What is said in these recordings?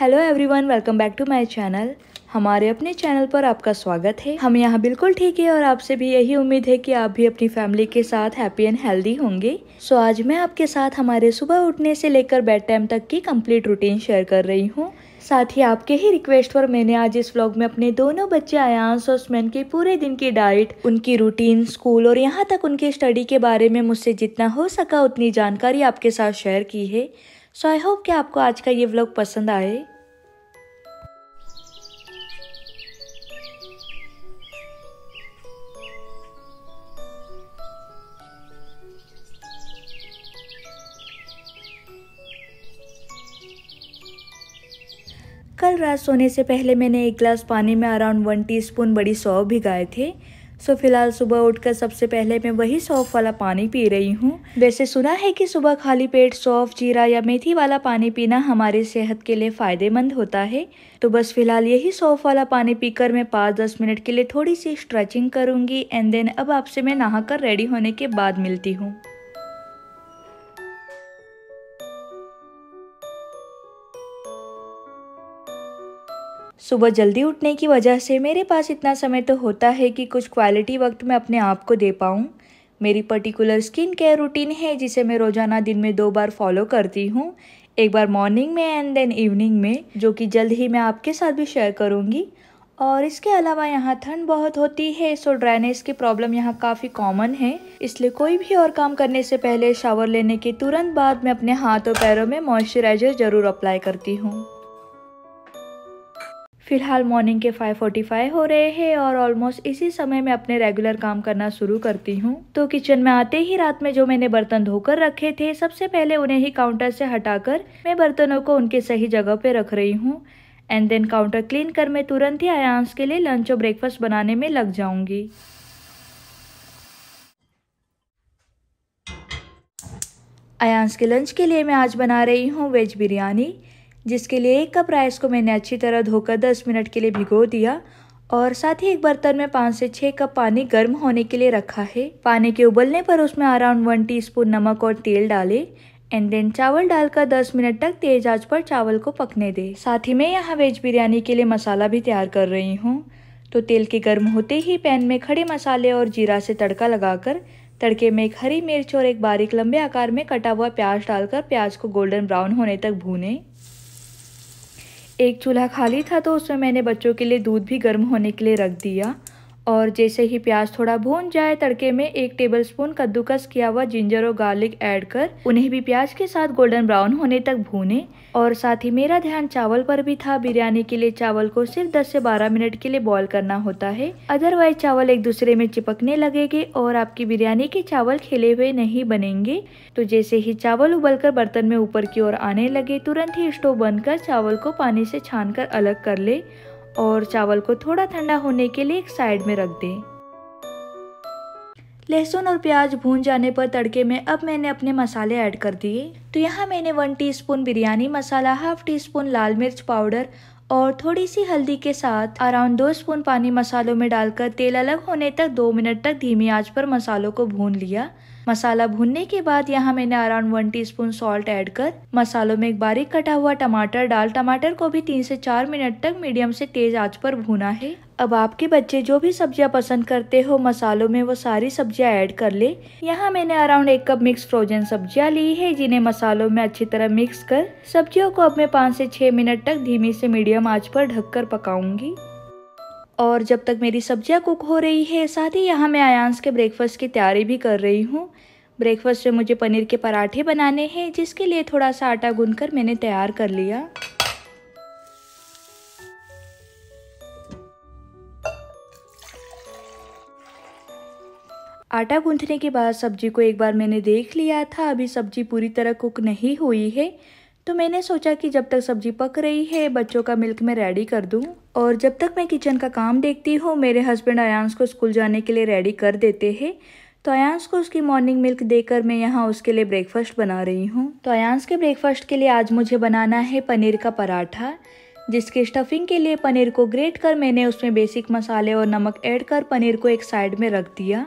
Hello everyone welcome back to my channel हमारे अपने channel पर आपका स्वागत है हम यहाँ बिल्कुल ठीक है और आपसे भी यही उम्मीद है कि आप भी अपनी फैमिली के साथ हैप्पी एंड हेल्दी होंगे सो so, आज मैं आपके साथ हमारे सुबह उठने से लेकर बेड टाइम तक की कंप्लीट रूटीन शेयर कर रही हूँ साथ ही आपके ही रिक्वेस्ट पर मैंने आज इस व्लॉग में अपने दोनों बच्चे अयांस और स्मैन के पूरे दिन की डाइट उनकी रूटीन स्कूल और यहाँ तक उनके स्टडी के बारे में मुझसे जितना हो सका उतनी जानकारी आपके साथ शेयर की है सो आई होप कि आपको आज का ये व्लॉग पसंद आए कल रात सोने से पहले मैंने एक गिलास पानी में अराउंड वन टीस्पून बड़ी सौ भिगाए थे सो फिलहाल सुबह उठकर सबसे पहले मैं वही सौफ़ वाला पानी पी रही हूँ वैसे सुना है कि सुबह खाली पेट सौफ़ जीरा या मेथी वाला पानी पीना हमारे सेहत के लिए फ़ायदेमंद होता है तो बस फिलहाल यही सौफ़ वाला पानी पीकर मैं पाँच दस मिनट के लिए थोड़ी सी स्ट्रेचिंग करूंगी एंड देन अब आपसे मैं नहाकर रेडी होने के बाद मिलती हूँ सुबह जल्दी उठने की वजह से मेरे पास इतना समय तो होता है कि कुछ क्वालिटी वक्त मैं अपने आप को दे पाऊँ मेरी पर्टिकुलर स्किन केयर रूटीन है जिसे मैं रोज़ाना दिन में दो बार फॉलो करती हूँ एक बार मॉर्निंग में एंड देन इवनिंग में जो कि जल्द ही मैं आपके साथ भी शेयर करूँगी और इसके अलावा यहाँ ठंड बहुत होती है सो ड्राइनेस की प्रॉब्लम यहाँ काफ़ी कॉमन है इसलिए कोई भी और काम करने से पहले शावर लेने के तुरंत बाद मैं अपने हाथ और पैरों में मॉइस्चराइजर ज़रूर अप्लाई करती हूँ फ़िलहाल मॉर्निंग के 5:45 हो रहे हैं और ऑलमोस्ट इसी समय मैं अपने रेगुलर काम करना शुरू करती हूँ तो किचन में आते ही रात में जो मैंने बर्तन धोकर रखे थे सबसे पहले उन्हें ही काउंटर से हटाकर मैं बर्तनों को उनके सही जगह पे रख रही हूँ एंड देन काउंटर क्लीन कर मैं तुरंत ही आयांस के लिए लंच और ब्रेकफास्ट बनाने में लग जाऊँगी अयांस के लंच के लिए मैं आज बना रही हूँ वेज बिरयानी जिसके लिए एक कप राइस को मैंने अच्छी तरह धोकर 10 मिनट के लिए भिगो दिया और साथ ही एक बर्तन में पाँच से छः कप पानी गर्म होने के लिए रखा है पानी के उबलने पर उसमें अराउंड वन टी नमक और तेल डाले एंड देन चावल डालकर 10 मिनट तक तेज आंच पर चावल को पकने दे साथ ही मैं यहाँ वेज बिरयानी के लिए मसाला भी तैयार कर रही हूँ तो तेल के गर्म होते ही पैन में खड़े मसाले और जीरा से तड़का लगाकर तड़के में एक हरी मिर्च और एक बारीक लंबे आकार में कटा हुआ प्याज डालकर प्याज को गोल्डन ब्राउन होने तक भूने एक चूल्हा खाली था तो उसमें मैंने बच्चों के लिए दूध भी गर्म होने के लिए रख दिया और जैसे ही प्याज थोड़ा भून जाए तड़के में एक टेबलस्पून कद्दूकस किया हुआ जिंजर और गार्लिक ऐड कर उन्हें भी प्याज के साथ गोल्डन ब्राउन होने तक भूने और साथ ही मेरा ध्यान चावल पर भी था बिरयानी के लिए चावल को सिर्फ 10 से 12 मिनट के लिए बॉईल करना होता है अदरवाइज चावल एक दूसरे में चिपकने लगेगे और आपकी बिरयानी के चावल खिले हुए नहीं बनेंगे तो जैसे ही चावल उबल कर बर्तन में ऊपर की ओर आने लगे तुरंत ही स्टोव बंद कर चावल को पानी से छान कर अलग कर ले और चावल को थोड़ा ठंडा होने के लिए एक साइड में रख दें लहसुन और प्याज भून जाने पर तड़के में अब मैंने अपने मसाले ऐड कर दिए तो यहाँ मैंने one teaspoon biryani masala half teaspoon लाल मिर्च पाउडर और थोड़ी सी हल्दी के साथ अराउंड दो स्पून पानी मसालों में डालकर तेल अलग होने तक दो मिनट तक धीमी आंच पर मसालों को भून लिया मसाला भूनने के बाद यहाँ मैंने around one teaspoon salt add कर मसालों में एक बारीक कटा हुआ टमाटर डाल टमाटर को भी तीन से चार मिनट तक मीडियम से तेज आंच पर भूना है अब आपके बच्चे जो भी सब्जियां पसंद करते हो मसालों में वो सारी सब्जियां ऐड कर ले यहाँ मैंने अराउंड एक कप मिक्स फ्रोजन सब्जियां ली है जिन्हें मसालों में अच्छी तरह मिक्स कर सब्जियों को अब मैं पाँच से छह मिनट तक धीमी से मीडियम आंच पर ढककर पकाऊंगी और जब तक मेरी सब्जियां कुक हो रही है साथ ही यहाँ मैं आयांस के ब्रेकफास्ट की तैयारी भी कर रही हूँ ब्रेकफास्ट में मुझे पनीर के पराठे बनाने हैं जिसके लिए थोड़ा सा आटा कर मैंने तैयार कर लिया आटा गूंथने के बाद सब्जी को एक बार मैंने देख लिया था अभी सब्जी पूरी तरह कुक नहीं हुई है तो मैंने सोचा कि जब तक सब्जी पक रही है बच्चों का मिल्क मैं रेडी कर दूं और जब तक मैं किचन का काम देखती हूँ मेरे हस्बैंड अयांस को स्कूल जाने के लिए रेडी कर देते हैं तो अयांस को उसकी मॉर्निंग मिल्क देकर मैं यहाँ उसके लिए ब्रेकफास्ट बना रही हूँ तो अयांस के ब्रेकफास्ट के लिए आज मुझे बनाना है पनीर का पराठा जिसके स्टफिंग के लिए पनीर को ग्रेट कर मैंने उसमें बेसिक मसाले और नमक ऐड कर पनीर को एक साइड में रख दिया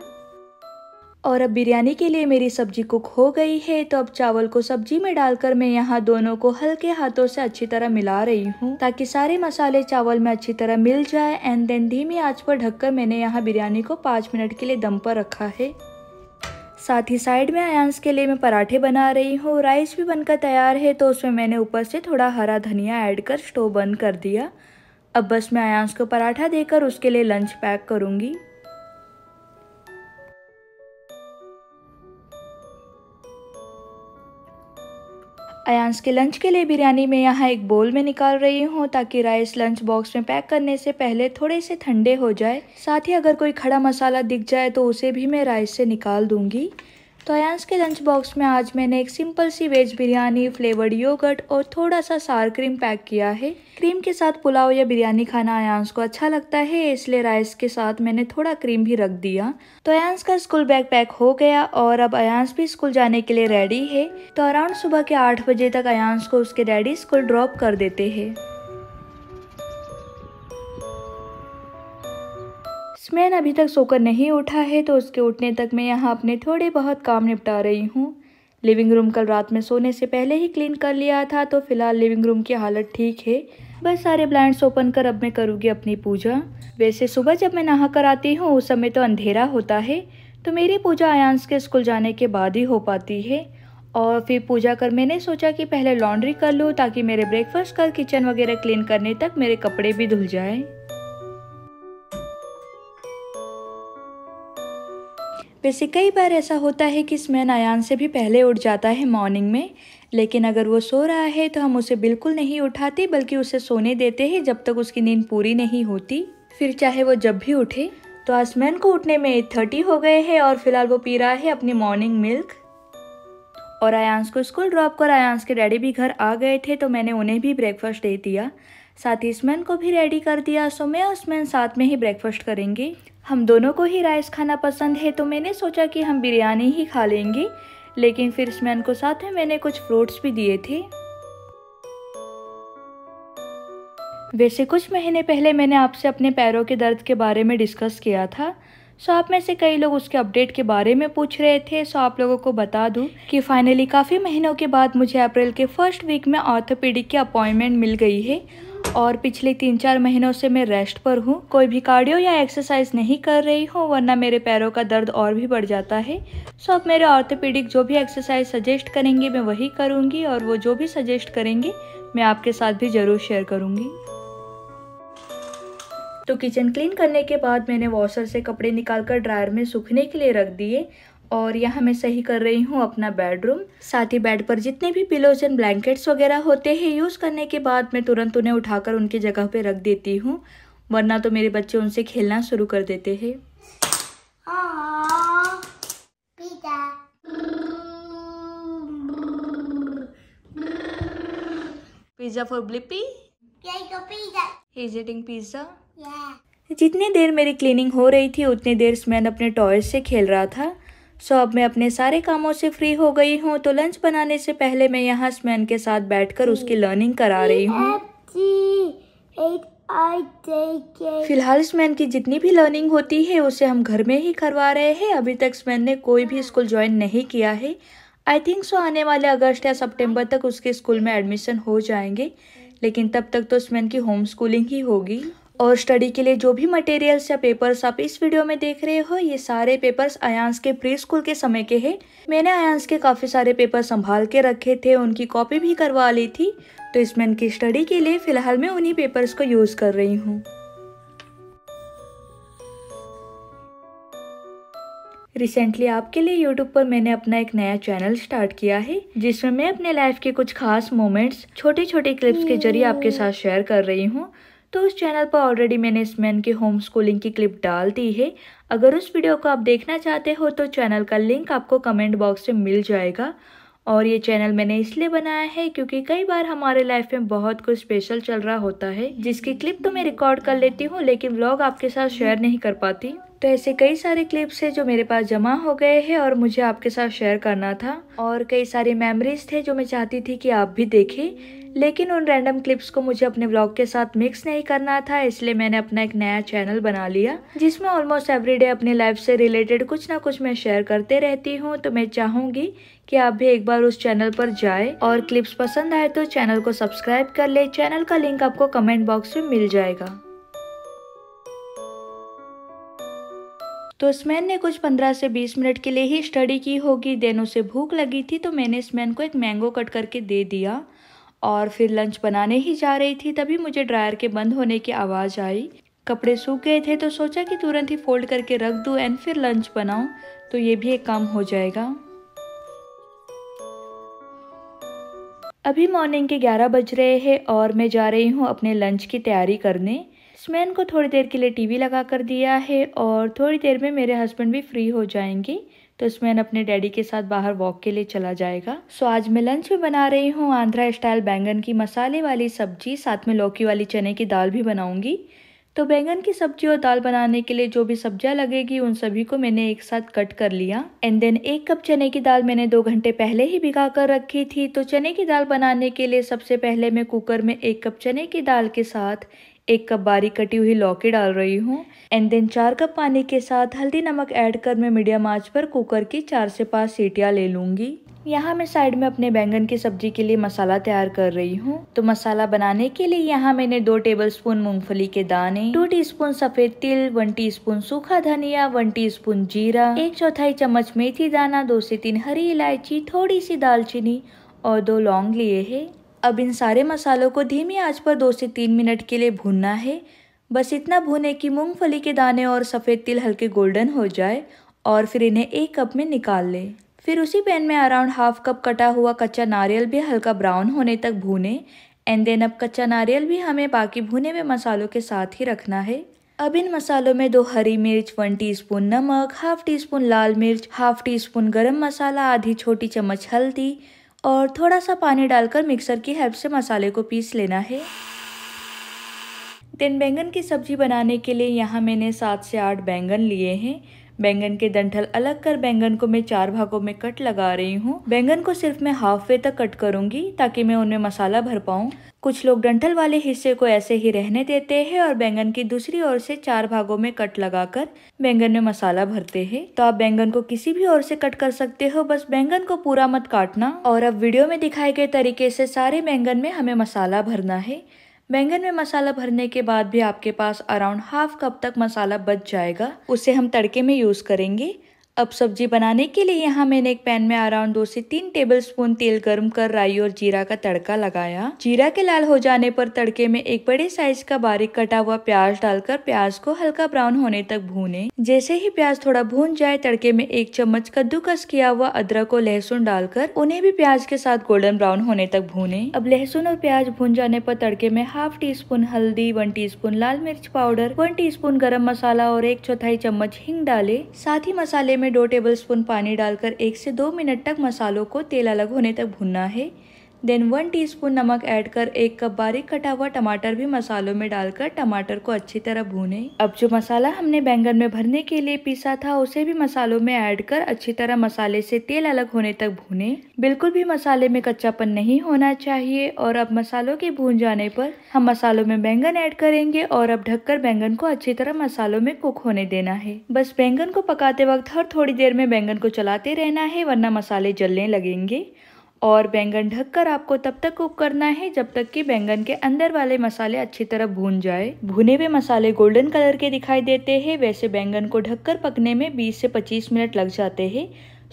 और अब बिरयानी के लिए मेरी सब्जी कुक हो गई है तो अब चावल को सब्जी में डालकर मैं यहाँ दोनों को हल्के हाथों से अच्छी तरह मिला रही हूँ ताकि सारे मसाले चावल में अच्छी तरह मिल जाए एंड देन धीमी आंच पर ढककर मैंने यहाँ बिरयानी को पाँच मिनट के लिए दम पर रखा है साथ ही साइड में आयांस के लिए मैं पराठे बना रही हूँ राइस भी बनकर तैयार है तो उसमें मैंने ऊपर से थोड़ा हरा धनिया ऐड कर स्टोव बंद कर दिया अब बस मैं आयांस को पराठा देकर उसके लिए लंच पैक करूँगी अयांस के लंच के लिए बिरयानी मैं यहाँ एक बोल में निकाल रही हूँ ताकि राइस लंच बॉक्स में पैक करने से पहले थोड़े से ठंडे हो जाए साथ ही अगर कोई खड़ा मसाला दिख जाए तो उसे भी मैं राइस से निकाल दूंगी तो अयांस के लंच बॉक्स में आज मैंने एक सिंपल सी वेज बिरयानी फ्लेवर्ड योगर्ट और थोड़ा सा सार क्रीम पैक किया है क्रीम के साथ पुलाव या बिरयानी खाना अयांस को अच्छा लगता है इसलिए राइस के साथ मैंने थोड़ा क्रीम भी रख दिया तो अयांस का स्कूल बैग पैक हो गया और अब अयांस भी स्कूल जाने के लिए रेडी है तो अराउंड सुबह के आठ बजे तक अयांस को उसके डैडी स्कूल ड्रॉप कर देते हैं स्मैन अभी तक सोकर नहीं उठा है तो उसके उठने तक मैं यहाँ अपने थोड़े बहुत काम निपटा रही हूँ लिविंग रूम कल रात में सोने से पहले ही क्लीन कर लिया था तो फिलहाल लिविंग रूम की हालत ठीक है बस सारे ब्लाइंड्स ओपन कर अब मैं करूँगी अपनी पूजा वैसे सुबह जब मैं नहा कर आती हूँ उस समय तो अंधेरा होता है तो मेरी पूजा आयांस के स्कूल जाने के बाद ही हो पाती है और फिर पूजा कर मैंने सोचा कि पहले लॉन्ड्री कर लूँ ताकि मेरे ब्रेकफास्ट कर किचन वगैरह क्लीन करने तक मेरे कपड़े भी धुल जाएँ वैसे कई बार ऐसा होता है कि स्मैन आयान से भी पहले उठ जाता है मॉर्निंग में लेकिन अगर वो सो रहा है तो हम उसे बिल्कुल नहीं उठाते बल्कि उसे सोने देते हैं जब तक उसकी नींद पूरी नहीं होती फिर चाहे वो जब भी उठे तो आसमैन को उठने में एट थर्टी हो गए हैं और फिलहाल वो पी रहा है अपनी मॉर्निंग मिल्क और आयांस को स्कूल ड्रॉप कर आयांस के डैडी भी घर आ गए थे तो मैंने उन्हें भी ब्रेकफास्ट दे दिया साथ ही स्मैन को भी रेडी कर दिया सो मैं और स्मैन साथ में ही ब्रेकफास्ट करेंगे हम दोनों को ही राइस खाना पसंद है तो मैंने सोचा कि हम बिरयानी ही खा लेंगे लेकिन फिर इसमें को साथ में मैंने कुछ फ्रूट्स भी दिए थे वैसे कुछ महीने पहले मैंने आपसे अपने पैरों के दर्द के बारे में डिस्कस किया था सो आप में से कई लोग उसके अपडेट के बारे में पूछ रहे थे सो आप लोगों को बता दूं कि फाइनली काफ़ी महीनों के बाद मुझे अप्रैल के फर्स्ट वीक में ऑर्थोपेडिक की अपॉइंटमेंट मिल गई है और पिछले तीन चार महीनों से मैं रेस्ट पर हूँ कोई भी कार्डियो या एक्सरसाइज नहीं कर रही हूँ वरना मेरे पैरों का दर्द और भी बढ़ जाता है सो अब मेरे ऑर्थोपेडिक जो भी एक्सरसाइज सजेस्ट करेंगे मैं वही करूँगी और वो जो भी सजेस्ट करेंगे मैं आपके साथ भी ज़रूर शेयर करूँगी तो किचन क्लीन करने के बाद मैंने वॉशर से कपड़े निकालकर ड्रायर में सूखने के लिए रख दिए और यहाँ मैं सही कर रही हूँ अपना बेडरूम साथ ही बेड पर जितने भी पिलोज एंड ब्लैंकेट्स वगैरह होते हैं यूज़ करने के बाद मैं तुरंत उन्हें उठाकर उनकी जगह पे रख देती हूँ वरना तो मेरे बच्चे उनसे खेलना शुरू कर देते हैं पिज्जा फॉर ब्लिपी पिज्जा जितनी देर मेरी क्लीनिंग हो रही थी उतनी देर स्मैन अपने टॉयज से खेल रहा था सो अब मैं अपने सारे कामों से फ्री हो गई हूँ तो लंच बनाने से पहले मैं यहाँ स्मैन के साथ बैठकर उसकी लर्निंग करा रही हूँ फिलहाल स्मैन की जितनी भी लर्निंग होती है उसे हम घर में ही करवा रहे हैं अभी तक स्मैन ने कोई भी स्कूल ज्वाइन नहीं किया है आई थिंक सो आने वाले अगस्त या सितंबर तक उसके स्कूल में एडमिशन हो जाएंगे लेकिन तब तक तो स्मैन की होम स्कूलिंग ही होगी और स्टडी के लिए जो भी मटेरियल्स या पेपर्स आप इस वीडियो में देख रहे हो ये सारे पेपर्स अयांस के प्री स्कूल के समय के हैं मैंने अयांस के काफ़ी सारे पेपर संभाल के रखे थे उनकी कॉपी भी करवा ली थी तो इसमें इनकी स्टडी के लिए फ़िलहाल मैं उन्हीं पेपर्स को यूज़ कर रही हूँ रिसेंटली आपके लिए यूट्यूब पर मैंने अपना एक नया चैनल स्टार्ट किया है जिसमें मैं अपने लाइफ के कुछ खास मोमेंट्स छोटे छोटे क्लिप्स के जरिए आपके साथ शेयर कर रही हूँ तो उस चैनल पर ऑलरेडी मैंने इस मैन की होम स्कूलिंग की क्लिप डाल दी है अगर उस वीडियो को आप देखना चाहते हो तो चैनल का लिंक आपको कमेंट बॉक्स में मिल जाएगा और ये चैनल मैंने इसलिए बनाया है क्योंकि कई बार हमारे लाइफ में बहुत कुछ स्पेशल चल रहा होता है जिसकी क्लिप तो मैं रिकॉर्ड कर लेती हूँ लेकिन व्लॉग आपके साथ शेयर नहीं कर पाती तो ऐसे कई सारे क्लिप्स है जो मेरे पास जमा हो गए हैं और मुझे आपके साथ शेयर करना था और कई सारे मेमोरीज थे जो मैं चाहती थी कि आप भी देखें लेकिन उन रैंडम क्लिप्स को मुझे अपने ब्लॉग के साथ मिक्स नहीं करना था इसलिए मैंने अपना एक नया चैनल बना लिया जिसमें ऑलमोस्ट एवरीडे अपने लाइफ से रिलेटेड कुछ ना कुछ मैं शेयर करते रहती हूँ तो मैं चाहूंगी कि आप भी एक बार उस चैनल पर जाए और क्लिप्स पसंद आए तो चैनल को सब्सक्राइब कर ले चैनल का लिंक आपको कमेंट बॉक्स में मिल जाएगा तो स्मैन ने कुछ पंद्रह से बीस मिनट के लिए ही स्टडी की होगी देन उसे भूख लगी थी तो मैंने स्मैन को एक मैंगो कट करके दे दिया और फिर लंच बनाने ही जा रही थी तभी मुझे ड्रायर के बंद होने की आवाज़ आई कपड़े सूख गए थे तो सोचा कि तुरंत ही फोल्ड करके रख दूँ एंड फिर लंच बनाऊँ तो ये भी एक काम हो जाएगा अभी मॉर्निंग के 11 बज रहे हैं और मैं जा रही हूँ अपने लंच की तैयारी करने मैन को थोड़ी देर के लिए टीवी लगा कर दिया है और थोड़ी देर में मेरे हस्बैंड भी फ्री हो जाएंगे तो मैन अपने डैडी के साथ बाहर वॉक के लिए चला जाएगा सो आज मैं लंच में बना रही हूँ आंध्रा स्टाइल बैंगन की मसाले वाली सब्जी साथ में लौकी वाली चने की दाल भी बनाऊँगी तो बैंगन की सब्जी और दाल बनाने के लिए जो भी सब्जियां लगेगी उन सभी को मैंने एक साथ कट कर लिया एंड देन एक कप चने की दाल मैंने दो घंटे पहले ही भिगा कर रखी थी तो चने की दाल बनाने के लिए सबसे पहले मैं कुकर में एक कप चने की दाल के साथ एक कप बारीक कटी हुई लौकी डाल रही हूँ एंड देन चार कप पानी के साथ हल्दी नमक ऐड कर मैं मीडियम आंच पर कुकर की चार से पांच सीटियाँ ले लूँगी यहाँ मैं साइड में अपने बैंगन की सब्जी के लिए मसाला तैयार कर रही हूँ तो मसाला बनाने के लिए यहाँ मैंने दो टेबलस्पून मूंगफली के दाने टू टीस्पून सफेद तिल वन टीस्पून सूखा धनिया वन टीस्पून जीरा एक चौथाई चम्मच मेथी दाना दो से तीन हरी इलायची थोड़ी सी दालचीनी और दो लौंग लिए है अब इन सारे मसालों को धीमी आंच पर दो से तीन मिनट के लिए भूनना है बस इतना भूने कि मूंगफली के दाने और सफ़ेद तिल हल्के गोल्डन हो जाए और फिर इन्हें एक कप में निकाल लें फिर उसी पैन में अराउंड हाफ कप कटा हुआ कच्चा नारियल भी हल्का ब्राउन होने तक भूने एंड देन अब कच्चा नारियल भी हमें बाकी भुने हुए मसालों के साथ ही रखना है अब इन मसालों में दो हरी मिर्च वन टीस्पून नमक हाफ टी स्पून लाल मिर्च हाफ टी स्पून गर्म मसाला आधी छोटी चम्मच हल्दी और थोड़ा सा पानी डालकर मिक्सर की हेल्प से मसाले को पीस लेना है देन बैंगन की सब्ज़ी बनाने के लिए यहाँ मैंने सात से आठ बैंगन लिए हैं बैंगन के डंठल अलग कर बैंगन को मैं चार भागों में कट लगा रही हूँ बैंगन को सिर्फ मैं हाफ वे तक कट करूंगी ताकि मैं उनमें मसाला भर पाऊँ कुछ लोग डंठल वाले हिस्से को ऐसे ही रहने देते हैं और बैंगन की दूसरी ओर से चार भागों में कट लगाकर बैंगन में मसाला भरते हैं तो आप बैंगन को किसी भी ओर से कट कर सकते हो बस बैंगन को पूरा मत काटना और अब वीडियो में दिखाए गए तरीके से सारे बैंगन में हमें मसाला भरना है बैंगन में मसाला भरने के बाद भी आपके पास अराउंड हाफ कप तक मसाला बच जाएगा उसे हम तड़के में यूज़ करेंगे अब सब्जी बनाने के लिए यहाँ मैंने एक पैन में अराउंड दो से तीन टेबल स्पून तेल गर्म कर राई और जीरा का तड़का लगाया जीरा के लाल हो जाने पर तड़के में एक बड़े साइज का बारीक कटा हुआ प्याज डालकर प्याज को हल्का ब्राउन होने तक भूने जैसे ही प्याज थोड़ा भून जाए तड़के में एक चम्मच कद्दूकस किया हुआ अदरक और लहसुन डालकर उन्हें भी प्याज के साथ गोल्डन ब्राउन होने तक भूने अब लहसुन और प्याज भून जाने पर तड़के में हाफ टी स्पून हल्दी वन टी स्पून लाल मिर्च पाउडर वन टी स्पून गर्म मसाला और एक चौथाई चम्मच हिंग डाले साथ ही मसाले में में दो टेबलस्पून पानी डालकर एक से दो मिनट तक मसालों को तेल अलग होने तक भुनना है देन वन टीस्पून नमक ऐड कर एक कप बारीक कटा हुआ टमाटर भी मसालों में डालकर टमाटर को अच्छी तरह भूने अब जो मसाला हमने बैंगन में भरने के लिए पीसा था उसे भी मसालों में ऐड कर अच्छी तरह मसाले से तेल अलग होने तक भूने बिल्कुल भी मसाले में कच्चापन नहीं होना चाहिए और अब मसालों के भून जाने पर हम मसालों में बैंगन ऐड करेंगे और अब ढककर बैंगन को अच्छी तरह मसालों में कुक होने देना है बस बैंगन को पकाते वक्त हर थोड़ी देर में बैंगन को चलाते रहना है वरना मसाले जलने लगेंगे और बैंगन ढककर आपको तब तक कुक करना है जब तक कि बैंगन के अंदर वाले मसाले अच्छी तरह भून जाए भुने हुए मसाले गोल्डन कलर के दिखाई देते हैं वैसे बैंगन को ढककर पकने में 20 से 25 मिनट लग जाते हैं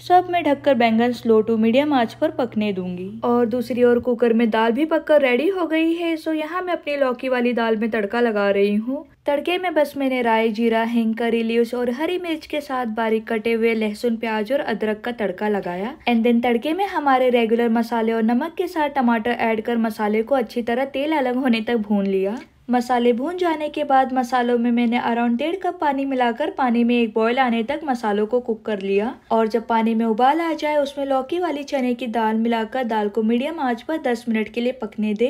सब में ढककर बैंगन स्लो टू मीडियम आंच पर पकने दूंगी और दूसरी ओर कुकर में दाल भी पककर रेडी हो गई है सो यहाँ मैं अपनी लौकी वाली दाल में तड़का लगा रही हूँ तड़के में बस मैंने राय जीरा हिंग करी लीव्स और हरी मिर्च के साथ बारीक कटे हुए लहसुन प्याज और अदरक का तड़का लगाया एंड देन तड़के में हमारे रेगुलर मसाले और नमक के साथ टमाटर एड कर मसाले को अच्छी तरह तेल अलग होने तक भून लिया मसाले भून जाने के बाद मसालों में मैंने अराउंड डेढ़ कप पानी मिलाकर पानी में एक बॉईल आने तक मसालों को कुक कर लिया और जब पानी में उबाल आ जाए उसमें लौकी वाली चने की दाल मिलाकर दाल को मीडियम आंच पर 10 मिनट के लिए पकने दे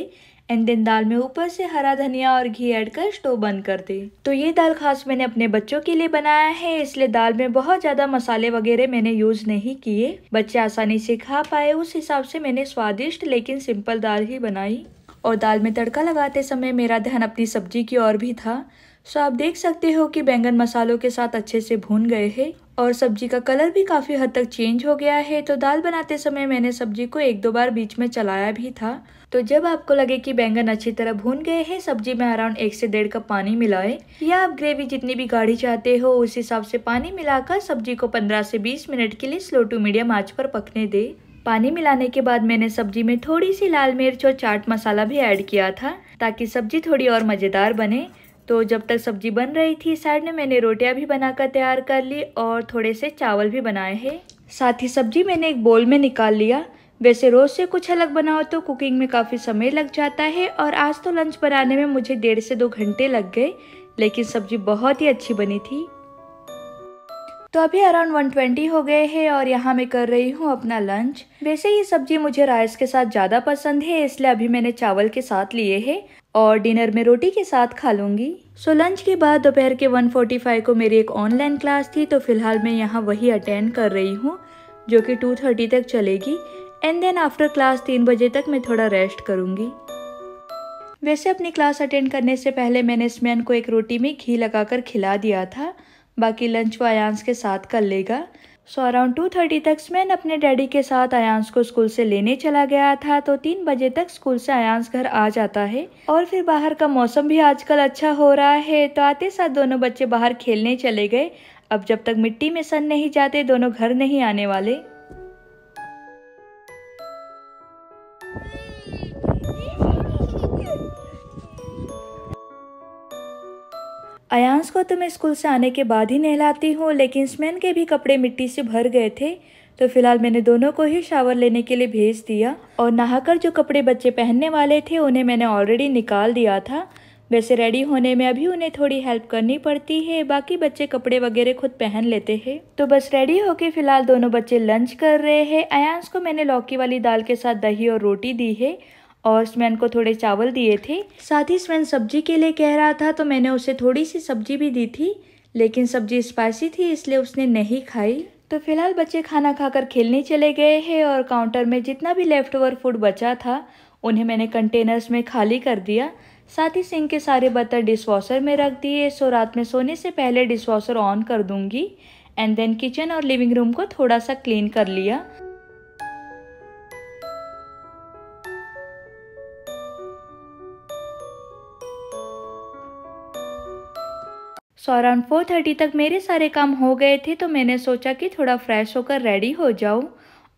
एंड देन दाल में ऊपर से हरा धनिया और घी ऐड कर स्टोव बंद कर दे तो ये दाल खास मैंने अपने बच्चों के लिए बनाया है इसलिए दाल में बहुत ज़्यादा मसाले वगैरह मैंने यूज़ नहीं किए बच्चे आसानी से खा पाए उस हिसाब से मैंने स्वादिष्ट लेकिन सिंपल दाल ही बनाई और दाल में तड़का लगाते समय मेरा ध्यान अपनी सब्जी की ओर भी था सो आप देख सकते हो कि बैंगन मसालों के साथ अच्छे से भून गए है और सब्जी का कलर भी काफ़ी हद तक चेंज हो गया है तो दाल बनाते समय मैंने सब्जी को एक दो बार बीच में चलाया भी था तो जब आपको लगे कि बैंगन अच्छी तरह भून गए हैं सब्जी में अराउंड एक से डेढ़ कप पानी मिलाए या आप ग्रेवी जितनी भी गाढ़ी चाहते हो उस हिसाब से पानी मिलाकर सब्जी को 15 से 20 मिनट के लिए स्लो टू मीडियम आंच पर पकने दें पानी मिलाने के बाद मैंने सब्जी में थोड़ी सी लाल मिर्च और चाट मसाला भी ऐड किया था ताकि सब्जी थोड़ी और मज़ेदार बने तो जब तक सब्जी बन रही थी साइड में मैंने रोटियां भी बनाकर तैयार कर ली और थोड़े से चावल भी बनाए हैं साथ ही सब्जी मैंने एक बोल में निकाल लिया वैसे रोज़ से कुछ अलग बनाओ तो कुकिंग में काफ़ी समय लग जाता है और आज तो लंच बनाने में मुझे डेढ़ से दो घंटे लग गए लेकिन सब्जी बहुत ही अच्छी बनी थी तो अभी अराउंड 120 हो गए हैं और यहाँ मैं कर रही हूँ अपना लंच वैसे ये सब्जी मुझे राइस के साथ ज़्यादा पसंद है इसलिए अभी मैंने चावल के साथ लिए है और डिनर में रोटी के साथ खा लूंगी सो लंच के बाद दोपहर के 145 को मेरी एक ऑनलाइन क्लास थी तो फिलहाल मैं यहाँ वही अटेंड कर रही हूँ जो कि 2:30 तक चलेगी एंड देन आफ्टर क्लास तीन बजे तक मैं थोड़ा रेस्ट करूँगी वैसे अपनी क्लास अटेंड करने से पहले मैंने स्मैन को एक रोटी में घी लगाकर खिला दिया था बाकी लंच वो अयांस के साथ कर लेगा सो अराउंड टू थर्टी तक स्मैन अपने डैडी के साथ अयांस को स्कूल से लेने चला गया था तो तीन बजे तक स्कूल से अयांस घर आ जाता है और फिर बाहर का मौसम भी आजकल अच्छा हो रहा है तो आते साथ दोनों बच्चे बाहर खेलने चले गए अब जब तक मिट्टी में सन नहीं जाते दोनों घर नहीं आने वाले अयांश को तो मैं स्कूल से आने के बाद ही नहलाती हूँ लेकिन स्मैन के भी कपड़े मिट्टी से भर गए थे तो फिलहाल मैंने दोनों को ही शावर लेने के लिए भेज दिया और नहाकर जो कपड़े बच्चे पहनने वाले थे उन्हें मैंने ऑलरेडी निकाल दिया था वैसे रेडी होने में अभी उन्हें थोड़ी हेल्प करनी पड़ती है बाकी बच्चे कपड़े वगैरह खुद पहन लेते हैं तो बस रेडी होके फिलहाल दोनों बच्चे लंच कर रहे हैं अयांश को मैंने लौकी वाली दाल के साथ दही और रोटी दी है और स्वैन को थोड़े चावल दिए थे साथ ही स्वैन सब्जी के लिए कह रहा था तो मैंने उसे थोड़ी सी सब्जी भी दी थी लेकिन सब्जी स्पाइसी थी इसलिए उसने नहीं खाई तो फिलहाल बच्चे खाना खाकर खेलने चले गए हैं और काउंटर में जितना भी लेफ्ट ओवर फूड बचा था उन्हें मैंने कंटेनर्स में खाली कर दिया साथ ही सिंह के सारे बर्तन वॉशर में रख दिए सो रात में सोने से पहले वॉशर ऑन कर दूंगी एंड देन किचन और लिविंग रूम को थोड़ा सा क्लीन कर लिया सो अराउंड फोर थर्टी तक मेरे सारे काम हो गए थे तो मैंने सोचा कि थोड़ा फ्रेश होकर रेडी हो जाऊँ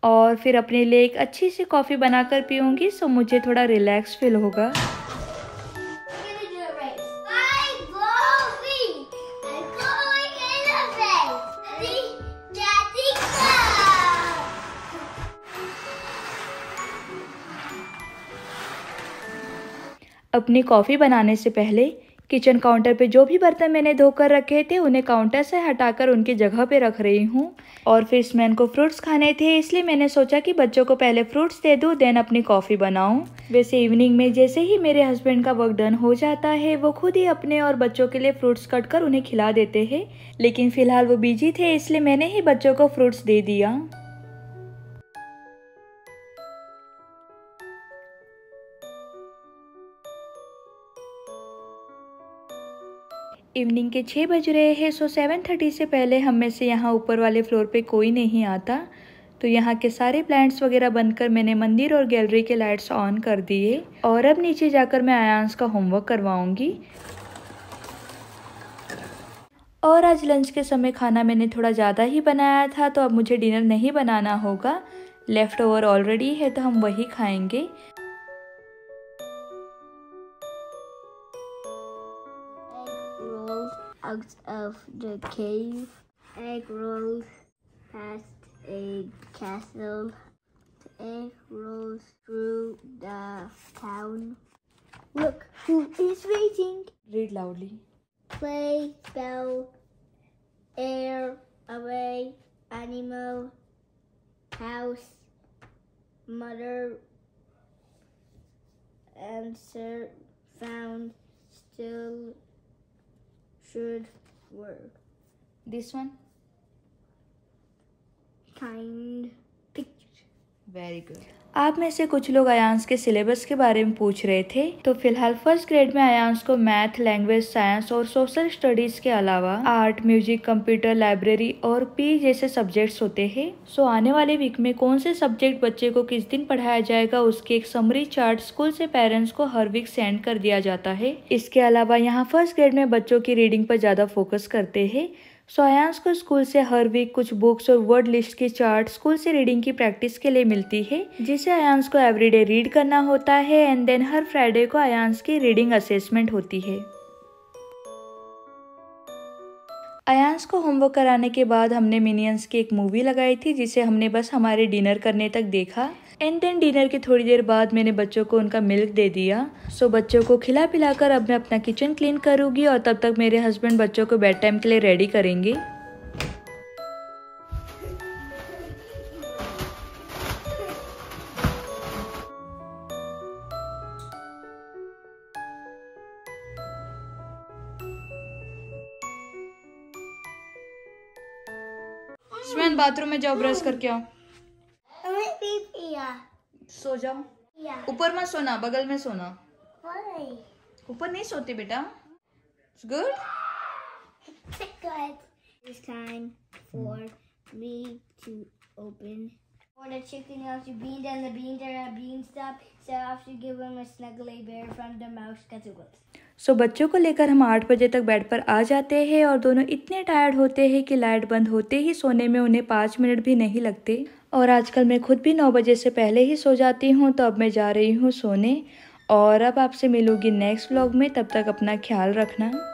और फिर अपने लिए एक अच्छी सी कॉफ़ी बनाकर पीऊँगी सो मुझे थोड़ा रिलैक्स फील होगा अपनी कॉफ़ी बनाने से पहले किचन काउंटर पे जो भी बर्तन मैंने धोकर रखे थे उन्हें काउंटर से हटाकर उनकी जगह पे रख रही हूँ और फिर फिशमैन को फ्रूट्स खाने थे इसलिए मैंने सोचा कि बच्चों को पहले फ्रूट्स दे दूँ देन अपनी कॉफ़ी बनाऊँ वैसे इवनिंग में जैसे ही मेरे हस्बैंड का वर्क डन हो जाता है वो खुद ही अपने और बच्चों के लिए फ्रूट्स कट कर उन्हें खिला देते हैं लेकिन फ़िलहाल वो बिजी थे इसलिए मैंने ही बच्चों को फ्रूट्स दे दिया इवनिंग के छः बज रहे हैं सो सेवन थर्टी से पहले हम में से यहाँ ऊपर वाले फ्लोर पे कोई नहीं आता तो यहाँ के सारे प्लांट्स वगैरह बनकर मैंने मंदिर और गैलरी के लाइट्स ऑन कर दिए और अब नीचे जाकर मैं आयांस का होमवर्क करवाऊँगी और आज लंच के समय खाना मैंने थोड़ा ज़्यादा ही बनाया था तो अब मुझे डिनर नहीं बनाना होगा लेफ़्ट ओवर ऑलरेडी है तो हम वही खाएंगे out of the cave. Egg rolls past a castle. Egg rolls through the town. Look who is waiting. Read loudly. Play, spell, air, away, animal, house, mother, answer, found, still, should work. This one? Kind picture. Very good. आप में से कुछ लोग आयांस के syllabus के बारे में पूछ रहे थे तो फिलहाल फर्स्ट ग्रेड में आयांस को मैथ लैंग्वेज साइंस और सोशल स्टडीज के अलावा आर्ट म्यूजिक कंप्यूटर लाइब्रेरी और पी जैसे सब्जेक्ट्स होते हैं सो आने वाले वीक में कौन से सब्जेक्ट बच्चे को किस दिन पढ़ाया जाएगा उसके एक समरी चार्ट स्कूल से पेरेंट्स को हर वीक सेंड कर दिया जाता है इसके अलावा यहाँ फर्स्ट ग्रेड में बच्चों की रीडिंग पर ज्यादा फोकस करते हैं सोयांस को स्कूल से हर वीक कुछ बुक्स और वर्ड लिस्ट की चार्ट स्कूल से रीडिंग की प्रैक्टिस के लिए मिलती है जिसे अयांस को एवरीडे रीड करना होता है एंड देन हर फ्राइडे को अयांस की रीडिंग असेसमेंट होती है अयांस को होमवर्क कराने के बाद हमने मिनियंस की एक मूवी लगाई थी जिसे हमने बस हमारे डिनर करने तक देखा एंड देन डिनर के थोड़ी देर बाद मैंने बच्चों को उनका मिल्क दे दिया सो so, बच्चों को खिला पिलाकर अब मैं अपना किचन क्लीन करूंगी और तब तक मेरे हस्बैंड बच्चों को बेड टाइम के लिए रेडी करेंगे बाथरूम में जाओ ब्रश करके आओ सो जाओ ऊपर मत सोना बगल में सोना ऊपर नहीं सोती बेटा good It's time for me to open for the chicken after beans and the beans are a bean stop, so I have to give him a snuggly bear from the mouse because it whips. So बच्चों को लेकर हम आठ बजे तक bed पर आ जाते हैं और दोनों इतने टायर्ड होते हैं कि लाइट बंद होते ही सोने में उन्हें पाँच मिनट भी नहीं लगते और आजकल मैं खुद भी नौ बजे से पहले ही सो जाती हूँ तो अब मैं जा रही हूँ सोने और अब आपसे मिलूँगी नेक्स्ट व्लॉग में तब तक अपना ख्याल रखना